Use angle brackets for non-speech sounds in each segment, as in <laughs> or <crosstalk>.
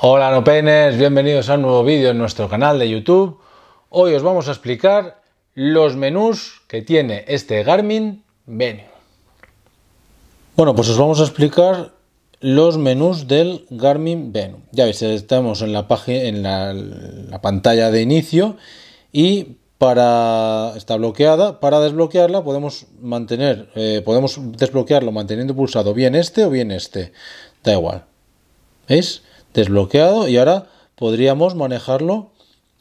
Hola no penes, bienvenidos a un nuevo vídeo en nuestro canal de YouTube. Hoy os vamos a explicar los menús que tiene este Garmin Venue. Bueno, pues os vamos a explicar los menús del Garmin Venue. Ya veis, estamos en la página en la, pantalla de inicio y para está bloqueada, para desbloquearla podemos mantener eh, podemos desbloquearlo manteniendo pulsado bien este o bien este. Da igual. ¿Veis? desbloqueado y ahora podríamos manejarlo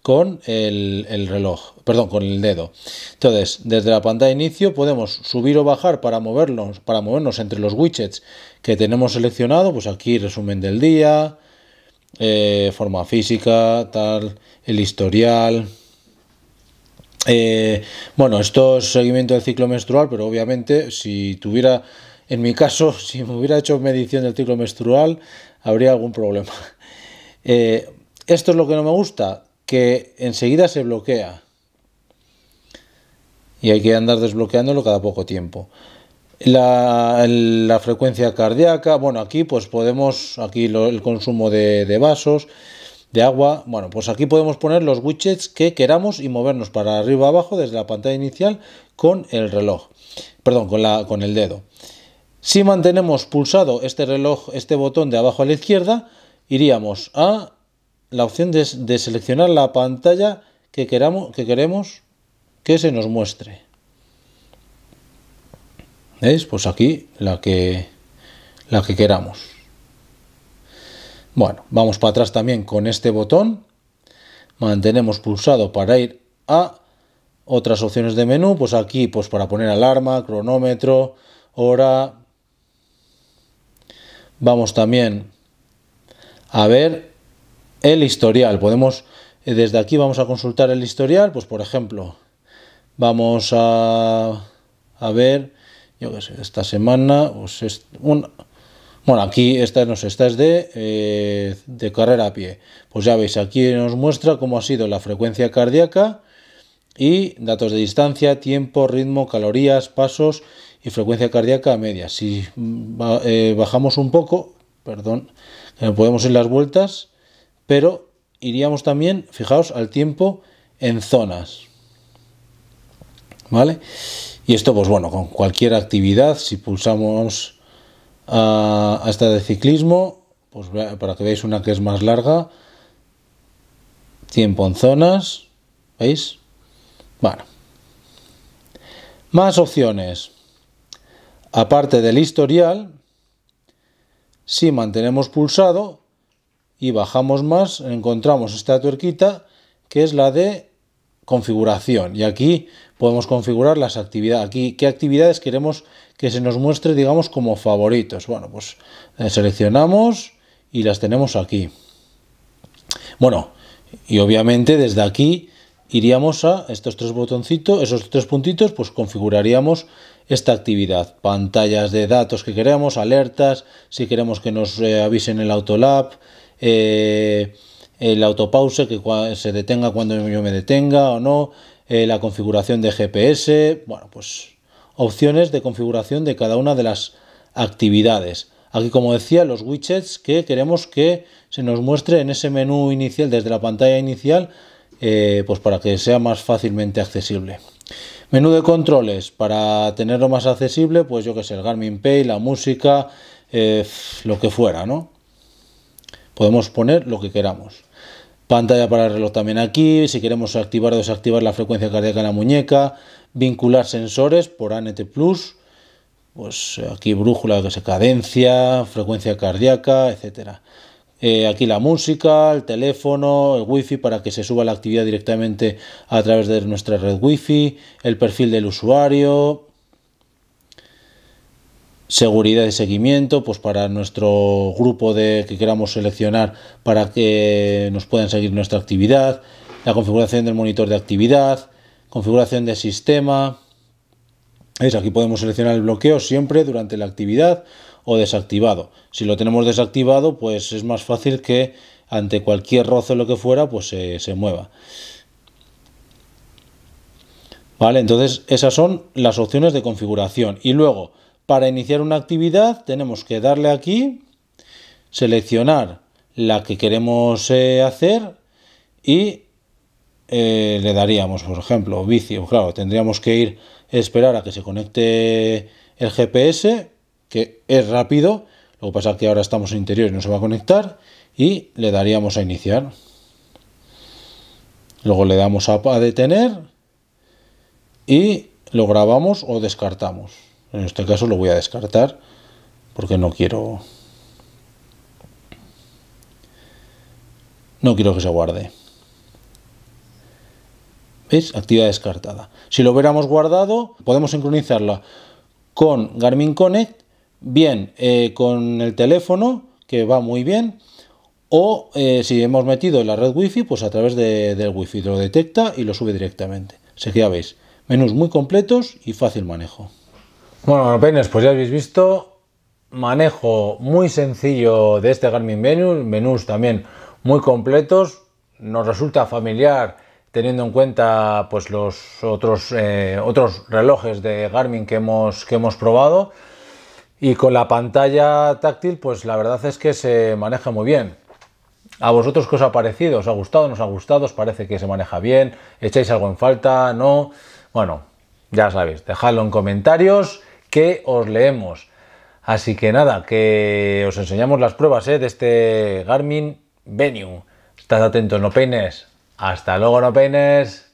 con el, reloj, perdón, con el dedo. Entonces, desde la pantalla de inicio podemos subir o bajar para movernos, para movernos entre los widgets que tenemos seleccionado, pues aquí resumen del día, eh, forma física, tal, el historial. Eh, bueno, esto es seguimiento del ciclo menstrual, pero obviamente si tuviera, en mi caso, <laughs> si me hubiera hecho medición del ciclo menstrual, habría algún problema. <laughs> Eh, esto es lo que no me gusta, que enseguida se bloquea. Y hay que andar desbloqueándolo cada poco tiempo. La, frecuencia cardíaca, bueno, aquí pues podemos, aquí el consumo de, vasos, de agua. Bueno, pues aquí podemos poner los widgets que queramos y movernos para arriba abajo desde la pantalla inicial con el reloj, perdón, con el dedo. Si mantenemos pulsado este reloj, este botón de abajo a la izquierda, iríamos a la opción de, seleccionar la pantalla que, que queremos que se nos muestre. ¿Veis? Pues aquí la que, la que queramos. Bueno, vamos para atrás también con este botón. Mantenemos pulsado para ir a otras opciones de menú. Pues aquí, pues para poner alarma, cronómetro, hora, vamos también a ver el historial. Podemos, eh, desde aquí vamos a consultar el historial, pues por ejemplo, vamos a, ver, yo qué sé, esta semana, pues, es un, bueno, aquí esta, no sé, esta es de, eh, de carrera a pie. Pues ya veis, aquí nos muestra cómo ha sido la frecuencia cardíaca y datos de distancia, tiempo, ritmo, calorías, pasos y frecuencia cardíaca media. Si mm, eh, bajamos un poco, perdón, podemos ir las vueltas, pero iríamos también, fijaos, al tiempo en zonas. ¿Vale? Y esto, pues bueno, con cualquier actividad, si pulsamos a, a esta de ciclismo, pues para que veáis una que es más larga, tiempo en zonas, ¿veis? Bueno. Más opciones. Aparte del historial, si mantenemos pulsado y bajamos más, encontramos esta tuerquita que es la de configuración. Y aquí podemos configurar las actividades. Aquí, qué actividades queremos que se nos muestre, digamos, como favoritos. Bueno, pues eh, seleccionamos y las tenemos aquí. Bueno, y obviamente desde aquí iríamos a estos tres botoncitos, esos tres puntitos, pues configuraríamos esta actividad. Pantallas de datos que queremos, alertas, si queremos que nos eh, avisen el Autolab, eh, el autopause que se detenga cuando yo me detenga o no, eh, la configuración de GPS, bueno, pues opciones de configuración de cada una de las actividades. Aquí, como decía, los widgets que queremos que se nos muestre en ese menú inicial, desde la pantalla inicial, eh, pues para que sea más fácilmente accesible. Menú de controles, para tenerlo más accesible, pues yo que sé, el Garmin Pay, la música, eh, lo que fuera, ¿no? Podemos poner lo que queramos. Pantalla para el reloj también aquí, si queremos activar o desactivar la frecuencia cardíaca en la muñeca, vincular sensores por ANT Plus, pues aquí brújula que se cadencia, frecuencia cardíaca, etcétera. Eh, aquí la música, el teléfono, el wifi para que se suba la actividad directamente a través de nuestra red wifi, el perfil del usuario, seguridad de seguimiento, pues para nuestro grupo de que queramos seleccionar para que nos puedan seguir nuestra actividad, la configuración del monitor de actividad, configuración de sistema. Es aquí podemos seleccionar el bloqueo siempre durante la actividad o desactivado. Si lo tenemos desactivado, pues es más fácil que ante cualquier roce o lo que fuera, pues se, se mueva. Vale, entonces esas son las opciones de configuración. Y luego, para iniciar una actividad, tenemos que darle aquí, seleccionar la que queremos eh, hacer y eh, le daríamos, por ejemplo, vicio. Claro, tendríamos que ir, esperar a que se conecte el GPS que es rápido. Lo que pasa es que ahora estamos en interior y no se va a conectar. Y le daríamos a iniciar. Luego le damos a, detener. Y lo grabamos o descartamos. En este caso lo voy a descartar porque no quiero... No quiero que se guarde. ¿Veis? Actividad descartada. Si lo hubiéramos guardado, podemos sincronizarla con Garmin Connect bien eh, con el teléfono, que va muy bien, o eh, si hemos metido en la red wifi, pues a través de, del wifi lo detecta y lo sube directamente. Así que ya veis, menús muy completos y fácil manejo. Bueno, apenas pues ya habéis visto, manejo muy sencillo de este Garmin menu menús también muy completos, nos resulta familiar teniendo en cuenta pues los otros, eh, otros relojes de Garmin que que hemos probado. Y con la pantalla táctil, pues la verdad es que se maneja muy bien. ¿A vosotros qué os ha parecido? ¿Os ha gustado? ¿Nos ha gustado? ¿Os parece que se maneja bien? ¿Echáis algo en falta? ¿No? Bueno, ya sabéis, dejadlo en comentarios que os leemos. Así que nada, que os enseñamos las pruebas ¿eh? de este Garmin Venue. Estad atentos, no peines. Hasta luego, no peines.